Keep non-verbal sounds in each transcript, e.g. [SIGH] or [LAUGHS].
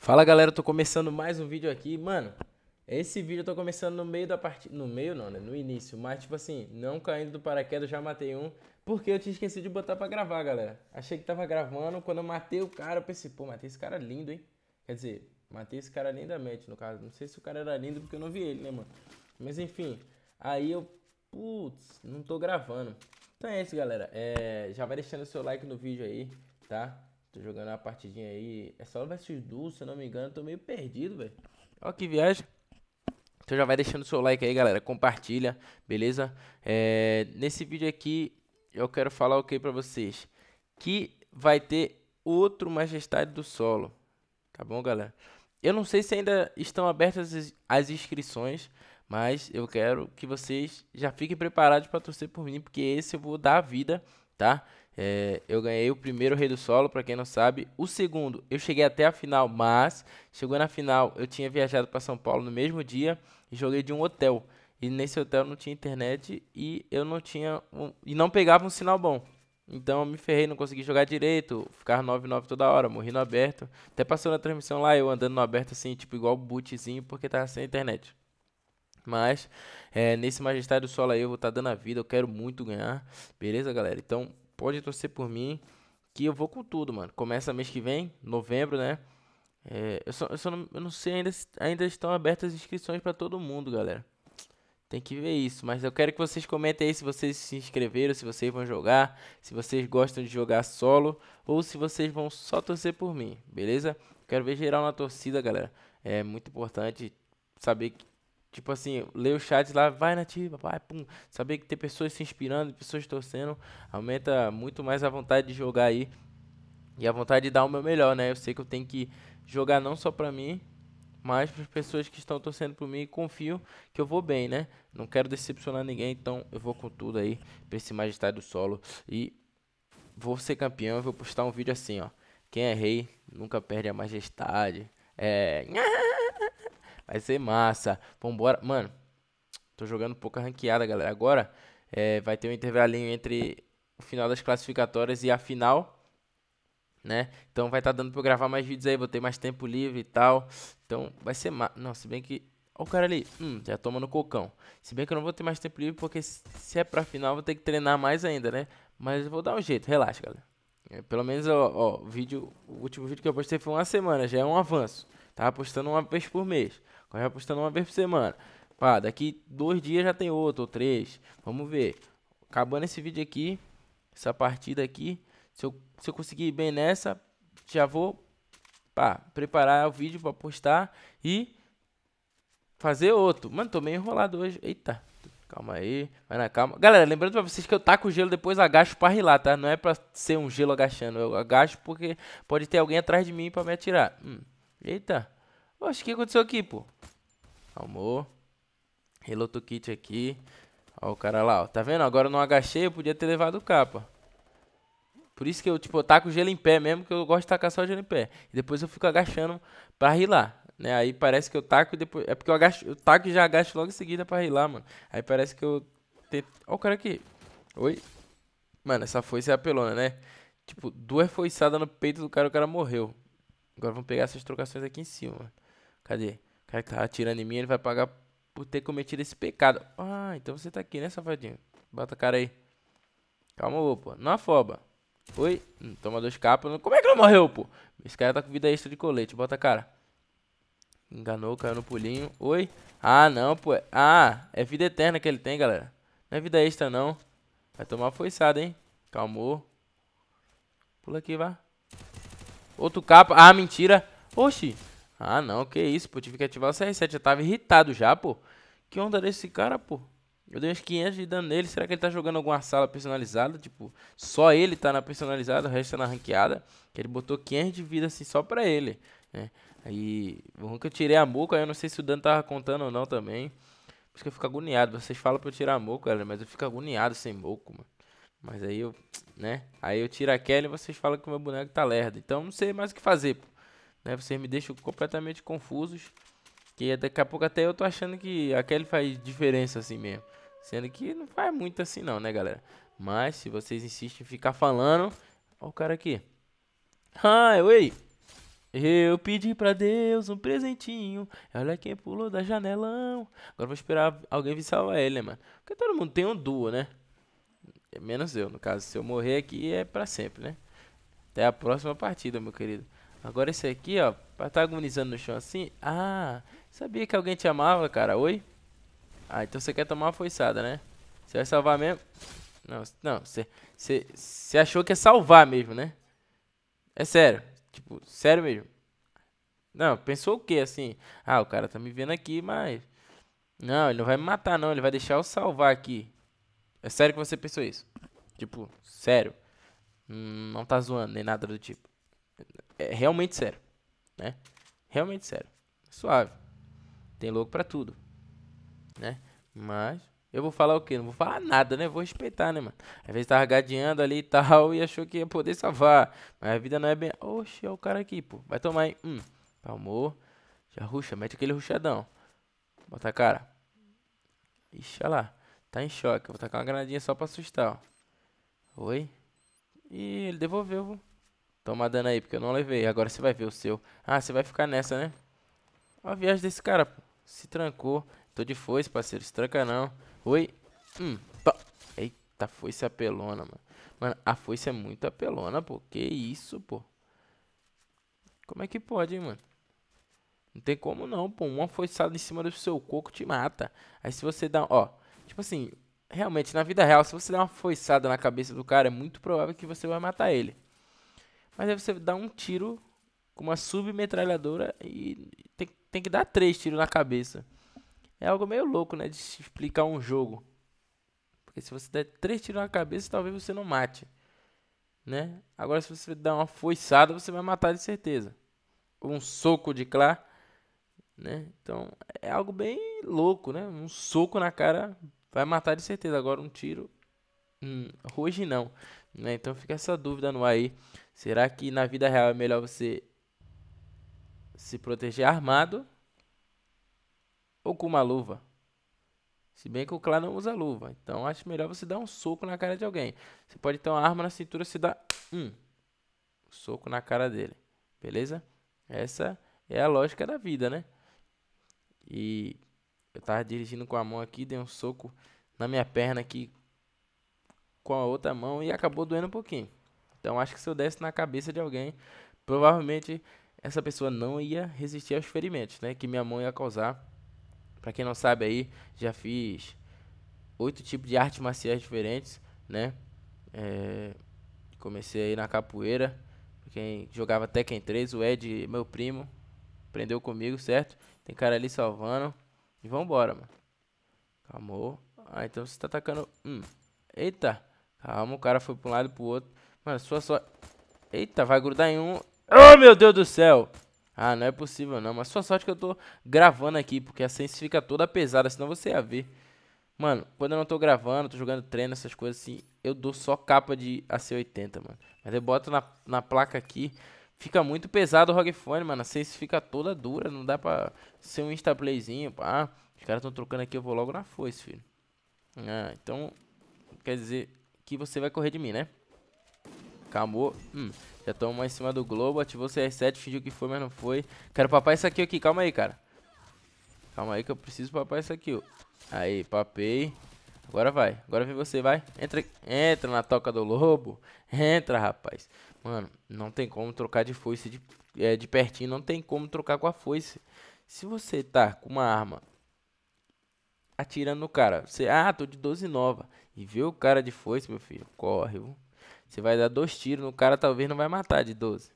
Fala galera, eu tô começando mais um vídeo aqui, mano. Esse vídeo eu tô começando no meio da partida. No meio não, né? No início. Mas, tipo assim, não caindo do paraquedas, já matei um. Porque eu tinha esquecido de botar pra gravar, galera. Achei que tava gravando. Quando eu matei o cara, eu pensei, pô, matei esse cara lindo, hein? Quer dizer, matei esse cara lindamente, no caso. Não sei se o cara era lindo porque eu não vi ele, né, mano? Mas enfim. Aí eu. Putz, não tô gravando. Então é isso, galera. É... Já vai deixando o seu like no vídeo aí, tá? Tô jogando uma partidinha aí. É só versus duo, se eu não me engano. Tô meio perdido, velho. Ó que viagem. Então já vai deixando seu like aí, galera. Compartilha, beleza? É, nesse vídeo aqui, eu quero falar o okay que pra vocês? Que vai ter outro Majestade do Solo. Tá bom, galera? Eu não sei se ainda estão abertas as inscrições, mas eu quero que vocês já fiquem preparados para torcer por mim, porque esse eu vou dar a vida, tá? É, eu ganhei o primeiro Rei do Solo, para quem não sabe. O segundo, eu cheguei até a final, mas chegou na final, eu tinha viajado para São Paulo no mesmo dia e joguei de um hotel. E nesse hotel não tinha internet e eu não tinha um, e não pegava um sinal bom. Então eu me ferrei, não consegui jogar direito, ficar 9-9 toda hora, morri no aberto. Até passou na transmissão lá, eu andando no aberto assim, tipo igual bootzinho, porque tava sem internet. Mas é, nesse Majestade do Solo aí eu vou estar tá dando a vida, eu quero muito ganhar. Beleza, galera? Então Pode torcer por mim, que eu vou com tudo, mano. Começa mês que vem, novembro, né? É, eu, só, eu, só não, eu não sei, ainda, ainda estão abertas as inscrições para todo mundo, galera. Tem que ver isso, mas eu quero que vocês comentem aí se vocês se inscreveram, se vocês vão jogar, se vocês gostam de jogar solo ou se vocês vão só torcer por mim, beleza? Quero ver geral na torcida, galera. É muito importante saber Tipo assim, ler o chat lá, vai nativa, vai, pum. Saber que tem pessoas se inspirando, pessoas torcendo, aumenta muito mais a vontade de jogar aí e a vontade de dar o meu melhor, né? Eu sei que eu tenho que jogar não só pra mim, mas para pessoas que estão torcendo por mim e confio que eu vou bem, né? Não quero decepcionar ninguém, então eu vou com tudo aí pra esse majestade do solo e vou ser campeão. Eu vou postar um vídeo assim, ó. Quem é rei nunca perde a majestade. É. Vai ser massa. Vambora. Mano, tô jogando um pouca ranqueada, galera. Agora é, vai ter um intervalinho entre o final das classificatórias e a final. Né? Então vai estar tá dando pra eu gravar mais vídeos aí, vou ter mais tempo livre e tal. Então vai ser massa. Não, se bem que. o cara ali, hum, já toma no cocão. Se bem que eu não vou ter mais tempo livre, porque se é pra final, vou ter que treinar mais ainda, né? Mas eu vou dar um jeito, relaxa, galera. É, pelo menos, ó, ó, o vídeo, o último vídeo que eu postei foi uma semana, já é um avanço. Tava postando uma vez por mês. Corre apostando uma vez por semana. Pá, daqui dois dias já tem outro, ou três. Vamos ver. Acabando esse vídeo aqui, essa partida aqui. Se eu, se eu conseguir ir bem nessa, já vou pá, preparar o vídeo para postar e fazer outro. Mano, tô meio enrolado hoje. Eita. Calma aí, vai na calma. Galera, lembrando pra vocês que eu taco o gelo depois agacho pra rilar, tá? Não é pra ser um gelo agachando. Eu agacho porque pode ter alguém atrás de mim pra me atirar. Hum. Eita. Oxe, o que aconteceu aqui, pô? Calmou. Reload kit aqui. Ó o cara lá, ó. Tá vendo? Agora eu não agachei, eu podia ter levado o capa. Por isso que eu, tipo, eu taco gelo em pé mesmo, que eu gosto de tacar só gelo em pé. E depois eu fico agachando pra rilar, né? Aí parece que eu taco e depois... É porque eu, agacho, eu taco e já agacho logo em seguida pra rilar, mano. Aí parece que eu... Tento... Ó o cara aqui. Oi? Mano, essa foice é apelona, né? Tipo, duas foiçadas no peito do cara, o cara morreu. Agora vamos pegar essas trocações aqui em cima, mano. Cadê? O cara que tava tá atirando em mim, ele vai pagar por ter cometido esse pecado. Ah, então você tá aqui, né, safadinho? Bota a cara aí. Calma, ô, pô. Não afoba. Oi? Hum, toma dois capas. Como é que não morreu, pô? Esse cara tá com vida extra de colete. Bota a cara. Enganou, caiu no pulinho. Oi? Ah, não, pô. Ah, é vida eterna que ele tem, galera. Não é vida extra, não. Vai tomar foiçada, hein? Calmou. Pula aqui, vá. Outro capa. Ah, mentira. Oxi. Ah, não, que isso, pô. Tive que ativar o CR7. já tava irritado já, pô. Que onda desse cara, pô? Eu dei uns 500 de dano nele. Será que ele tá jogando alguma sala personalizada? Tipo, só ele tá na personalizada, o resto tá na ranqueada. Que ele botou 500 de vida assim só pra ele, né? Aí, bom que eu tirei a moca, eu não sei se o dano tava contando ou não também. Por isso que eu fico agoniado. Vocês falam pra eu tirar a moca, mas eu fico agoniado sem moco, mano. Mas aí eu, né? Aí eu tiro a Kelly e vocês falam que o meu boneco tá lerdo. Então não sei mais o que fazer, pô. Né? Vocês me deixam completamente confusos. Que é daqui a pouco até eu tô achando que aquele faz diferença assim mesmo. Sendo que não faz muito assim não, né, galera? Mas se vocês insistem em ficar falando... Olha o cara aqui. Ah, oi! Eu pedi pra Deus um presentinho. Olha quem pulou da janelão. Agora vou esperar alguém vir salvar ele, né, mano? Porque todo mundo tem um duo, né? Menos eu, no caso. Se eu morrer aqui, é pra sempre, né? Até a próxima partida, meu querido. Agora esse aqui, ó, pra tá agonizando no chão assim. Ah, sabia que alguém te amava, cara. Oi? Ah, então você quer tomar uma foiçada, né? Você vai salvar mesmo? Não, não, você, você, achou que é salvar mesmo, né? É sério. Tipo, sério mesmo. Não, pensou o que assim? Ah, o cara tá me vendo aqui, mas. Não, ele não vai me matar, não. Ele vai deixar eu salvar aqui. É sério que você pensou isso? Tipo, sério. Hum, não tá zoando, nem nada do tipo é realmente sério, né? Realmente sério. Suave. Tem louco para tudo, né? Mas eu vou falar o quê? Não vou falar nada, né? Vou respeitar, né, mano? Às vezes tava gadeando ali e tal [LAUGHS] e achou que ia poder salvar. Mas a vida não é bem. Oxe, é o cara aqui, pô. Vai tomar, hein? Hum. calmou. Tá Já ruxa, mete aquele ruxadão. Bota a cara. Ixi, olha lá. Tá em choque. Vou tacar uma granadinha só pra assustar, ó. Oi? E ele devolveu. Toma dano aí, porque eu não levei. Agora você vai ver o seu. Ah, você vai ficar nessa, né? Olha a viagem desse cara, pô. Se trancou. Tô de foice, parceiro. Se tranca não. Oi. Hum. Pá. Eita, foice é apelona, mano. Mano, a foice é muito apelona, pô. Que isso, pô. Como é que pode, hein, mano? Não tem como não, pô. Uma foiçada em cima do seu coco te mata. Aí se você dá... Ó, tipo assim... Realmente, na vida real, se você der uma foiçada na cabeça do cara, é muito provável que você vai matar ele. Mas aí você dá um tiro com uma submetralhadora e tem, tem que dar três tiros na cabeça. É algo meio louco, né? De explicar um jogo. Porque se você der três tiros na cabeça, talvez você não mate. Né? Agora, se você dar uma foiçada, você vai matar de certeza. Ou um soco de clá. Né? Então, é algo bem louco, né? Um soco na cara vai matar de certeza. Agora, um tiro, hum, hoje não. Né? Então, fica essa dúvida no ar aí Será que na vida real é melhor você se proteger armado ou com uma luva? Se bem que o clã não usa luva, então acho melhor você dar um soco na cara de alguém. Você pode ter uma arma na cintura se dá um soco na cara dele, beleza? Essa é a lógica da vida, né? E eu tava dirigindo com a mão aqui, dei um soco na minha perna aqui com a outra mão e acabou doendo um pouquinho. Então acho que se eu desse na cabeça de alguém, provavelmente essa pessoa não ia resistir aos ferimentos, né? Que minha mão ia causar. Para quem não sabe aí, já fiz oito tipos de artes marciais diferentes, né? É, comecei aí na capoeira. Quem jogava Tekken 3, o Ed, meu primo, prendeu comigo, certo? Tem cara ali salvando. E vambora, mano. Calmou. Ah, então você tá atacando. Hum. Eita. Calma, o cara foi pra um lado e pro outro. Mano, sua sorte... Eita, vai grudar em um... Oh, meu Deus do céu! Ah, não é possível não, mas sua sorte que eu tô gravando aqui, porque a sense fica toda pesada, senão você ia ver. Mano, quando eu não tô gravando, tô jogando treino, essas coisas assim, eu dou só capa de AC80, mano. Mas eu boto na, na placa aqui, fica muito pesado o rogfone, Phone, mano, a sense fica toda dura, não dá pra ser um instaplayzinho, pá. Os caras tão trocando aqui, eu vou logo na foice, filho. Ah, então, quer dizer que você vai correr de mim, né? Camou. Hum, já tomou em cima do Globo. Ativou o CR7, fingiu que foi, mas não foi. Quero papar isso aqui, aqui. Calma aí, cara. Calma aí que eu preciso papar isso aqui, Aí, papei. Agora vai. Agora vem você, vai. Entra, entra na toca do lobo. Entra, rapaz. Mano, não tem como trocar de foice de, é, de pertinho. Não tem como trocar com a foice. Se você tá com uma arma atirando no cara. Você, ah, tô de 12 nova. E vê o cara de foice, meu filho. Corre, viu? Você vai dar dois tiros no cara, talvez não vai matar de 12.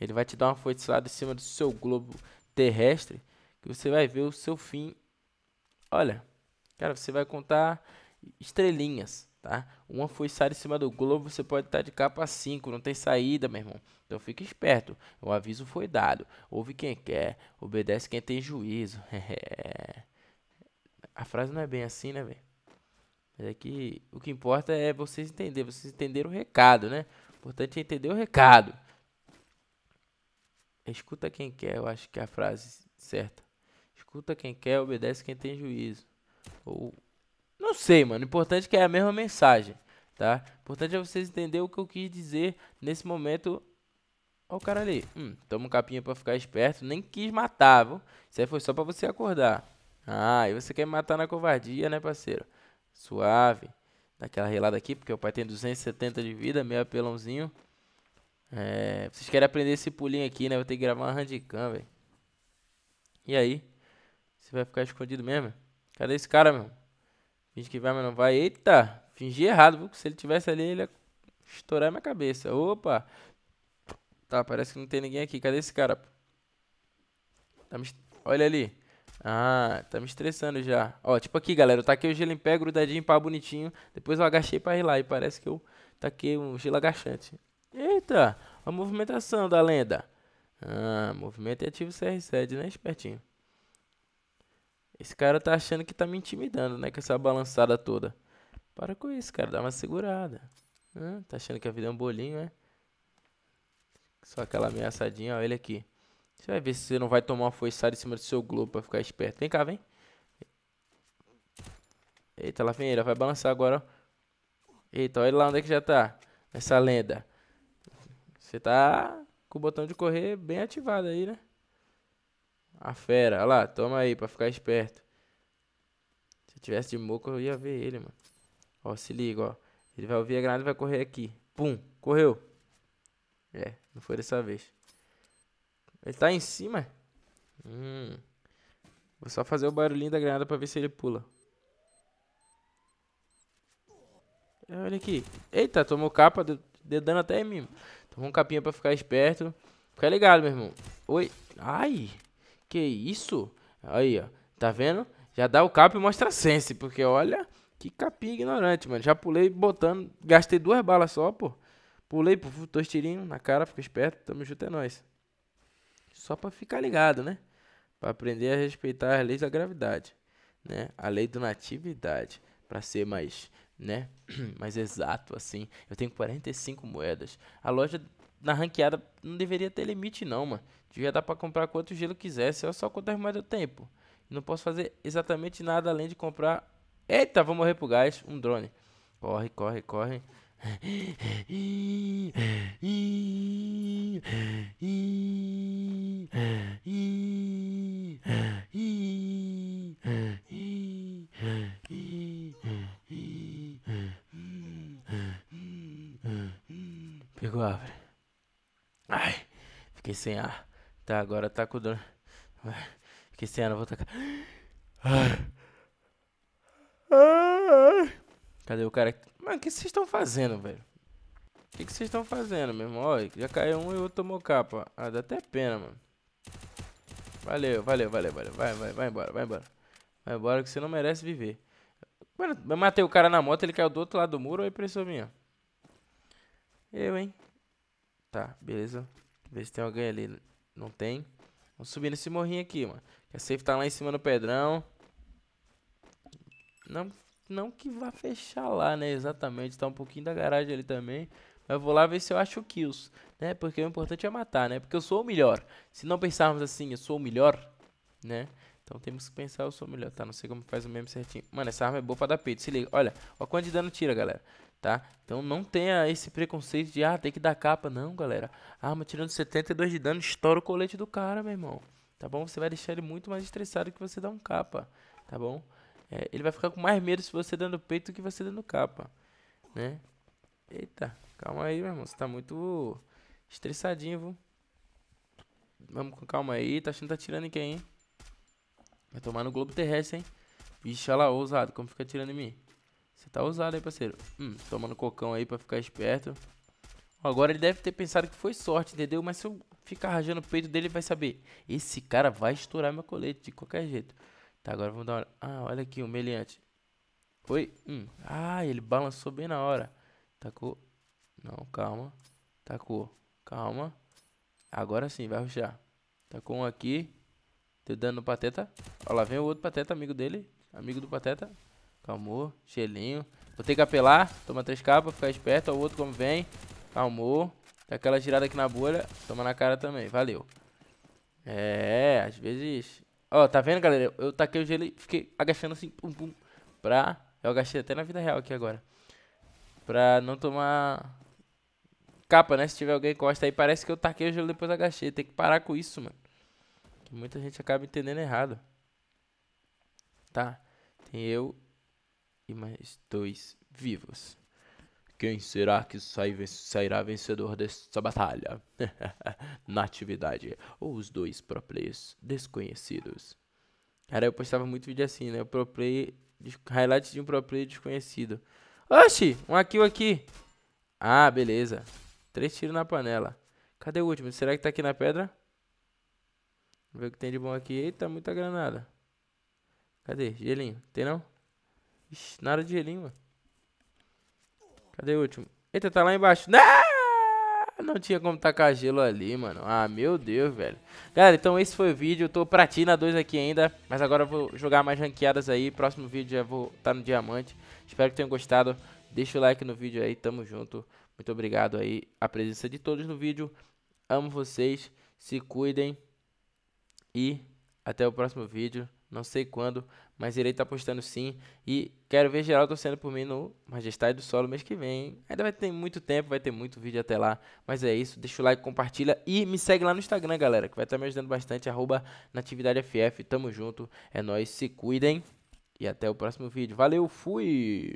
Ele vai te dar uma foiçada em cima do seu globo terrestre, que você vai ver o seu fim. Olha, cara, você vai contar estrelinhas, tá? Uma foiçada em cima do globo, você pode estar de capa 5, não tem saída, meu irmão. Então fique esperto, o aviso foi dado. Ouve quem quer, obedece quem tem juízo. [LAUGHS] A frase não é bem assim, né, velho? Mas é que o que importa é vocês entender, vocês entenderam o recado, né? O importante é entender o recado. Escuta quem quer, eu acho que é a frase certa. Escuta quem quer, obedece quem tem juízo. Ou não sei, mano. O importante é que é a mesma mensagem, tá? O importante é vocês entenderem o que eu quis dizer nesse momento. Olha o cara ali. Hum, toma um capinha pra ficar esperto. Nem quis matar, viu? Isso aí foi só pra você acordar. Ah, e você quer me matar na covardia, né, parceiro? Suave. Dá aquela relada aqui, porque o pai tem 270 de vida, meio apelãozinho. É, vocês querem aprender esse pulinho aqui, né? Vou ter que gravar uma handicam, velho. E aí? Você vai ficar escondido mesmo? Cadê esse cara, meu? Finge que vai, mas não vai. Eita! Fingi errado, viu? Se ele tivesse ali, ele ia estourar minha cabeça. Opa! Tá, parece que não tem ninguém aqui. Cadê esse cara? Tá me... Olha ali. Ah, tá me estressando já. Ó, tipo aqui, galera, eu tá taquei o gelo em pé, grudadinho, pá, bonitinho. Depois eu agachei pra ir lá e parece que eu taquei um gelo agachante. Eita, a movimentação da lenda. Ah, movimento e é ativo CR7, né, espertinho? Esse cara tá achando que tá me intimidando, né, com essa balançada toda. Para com isso, cara, dá uma segurada. Ah, tá achando que a vida é um bolinho, Né? Só aquela ameaçadinha, olha ele aqui. Você vai ver se você não vai tomar uma foiçada em cima do seu globo pra ficar esperto. Vem cá, vem. Eita, ela vem, ela vai balançar agora. Eita, olha lá onde é que já tá. Essa lenda. Você tá com o botão de correr bem ativado aí, né? A fera, olha lá, toma aí pra ficar esperto. Se eu tivesse de moco, eu ia ver ele, mano. Ó, se liga, ó. Ele vai ouvir a granada e vai correr aqui. Pum, correu. É, não foi dessa vez. Ele tá em cima? Hum. Vou só fazer o barulhinho da granada pra ver se ele pula. É, olha aqui. Eita, tomou capa, dano até em mim. Tomou um capinha pra ficar esperto. Fica ligado, meu irmão. Oi. Ai. Que isso? Aí, ó. Tá vendo? Já dá o cap e mostra a sense. Porque olha, que capinha ignorante, mano. Já pulei botando. Gastei duas balas só, pô. Pulei, pô, dois tirinhos na cara, fica esperto. Tamo junto, é nóis só para ficar ligado, né? Para aprender a respeitar as leis da gravidade, né? A lei da natividade, para ser mais, né? [CLEARS THROAT] mais exato assim. Eu tenho 45 moedas. A loja na ranqueada não deveria ter limite não, mano. Devia dar para comprar quanto gelo quisesse, É só quantas moedas eu tenho, Não posso fazer exatamente nada além de comprar. Eita, vou morrer pro gás, um drone. Corre, corre, corre. Pegou a árvore. Ai, fiquei sem ar. Tá, agora tá com dor. Fiquei sem ar, vou tacar. Ai. Cadê o cara que Mano, o que vocês estão fazendo, velho? O que vocês estão fazendo, meu irmão? Olha, já caiu um e o outro tomou capa. Ah, dá até pena, mano. Valeu, valeu, valeu, valeu. Vai, vai, vai embora, vai embora. Vai embora que você não merece viver. Mano, eu matei o cara na moto, ele caiu do outro lado do muro, aí pressão minha. Eu, hein? Tá, beleza. Vê se tem alguém ali. Não tem. Vamos subir nesse morrinho aqui, mano. Que a safe tá lá em cima no pedrão. Não não que vá fechar lá, né? Exatamente. Tá um pouquinho da garagem ali também. Mas eu vou lá ver se eu acho kills, né? Porque o importante é matar, né? Porque eu sou o melhor. Se não pensarmos assim, eu sou o melhor, né? Então temos que pensar, eu sou o melhor, tá? Não sei como faz o mesmo certinho. Mano, essa arma é boa pra dar peito, se liga. Olha, olha quanto de dano tira, galera, tá? Então não tenha esse preconceito de, ah, tem que dar capa. Não, galera. arma tirando 72 de dano, estoura o colete do cara, meu irmão. Tá bom? Você vai deixar ele muito mais estressado que você dá um capa, tá bom? É, ele vai ficar com mais medo se você dando peito do que você dando capa, né? Eita, calma aí, meu irmão. Você tá muito estressadinho, viu? Vamos com calma aí. Tá achando que tá tirando em quem, hein? Vai tomar no globo terrestre, hein? Vixe, olha lá, ousado. Como fica tirando em mim? Você tá ousado aí, parceiro. Hum, tomando cocão aí pra ficar esperto. Agora ele deve ter pensado que foi sorte, entendeu? Mas se eu ficar rajando o peito dele, ele vai saber. Esse cara vai estourar meu colete de qualquer jeito. Tá, agora vamos dar uma... Ah, olha aqui, o meliante. Oi? Hum. Ah, ele balançou bem na hora. Tacou. Não, calma. Tacou. Calma. Agora sim, vai ruxar. Tacou um aqui. Deu dano no Pateta. Ó lá, vem o outro Pateta, amigo dele. Amigo do Pateta. Calmou. Chelinho. Vou ter que apelar. Toma três capas, ficar esperto. Ó, o outro como vem. Calmou. Dá aquela girada aqui na bolha. Toma na cara também. Valeu. É, às vezes Ó, tá vendo, galera? Eu taquei o gelo e fiquei agachando assim, pum, pum, pra... Eu agachei até na vida real aqui agora. Pra não tomar capa, né? Se tiver alguém encosta aí, parece que eu taquei o gelo e depois agachei. Tem que parar com isso, mano. Que muita gente acaba entendendo errado. Tá? Tem eu e mais dois vivos. Quem será que sai, sairá vencedor dessa batalha? [LAUGHS] Natividade. Ou os dois pro players desconhecidos. Cara, eu postava muito vídeo assim, né? O pro player. Highlights de um pro player desconhecido. Oxi! Um aqui, aqui. Ah, beleza. Três tiros na panela. Cadê o último? Será que tá aqui na pedra? Vamos ver o que tem de bom aqui. Eita, muita granada. Cadê? Gelinho. Tem não? Ixi, nada de gelinho, mano. Cadê o último? Eita, tá lá embaixo. Não, não tinha como tacar gelo ali, mano. Ah, meu Deus, velho. Galera, então esse foi o vídeo. Eu tô platina 2 aqui ainda. Mas agora eu vou jogar mais ranqueadas aí. Próximo vídeo já vou estar tá no diamante. Espero que tenham gostado. Deixa o like no vídeo aí. Tamo junto. Muito obrigado aí a presença de todos no vídeo. Amo vocês. Se cuidem. E até o próximo vídeo. Não sei quando, mas irei estar tá postando sim. E quero ver geral torcendo por mim no Majestade do Solo mês que vem. Ainda vai ter muito tempo, vai ter muito vídeo até lá. Mas é isso, deixa o like, compartilha e me segue lá no Instagram, galera, que vai estar tá me ajudando bastante. Arroba NatividadeFF, tamo junto, é nóis, se cuidem e até o próximo vídeo. Valeu, fui!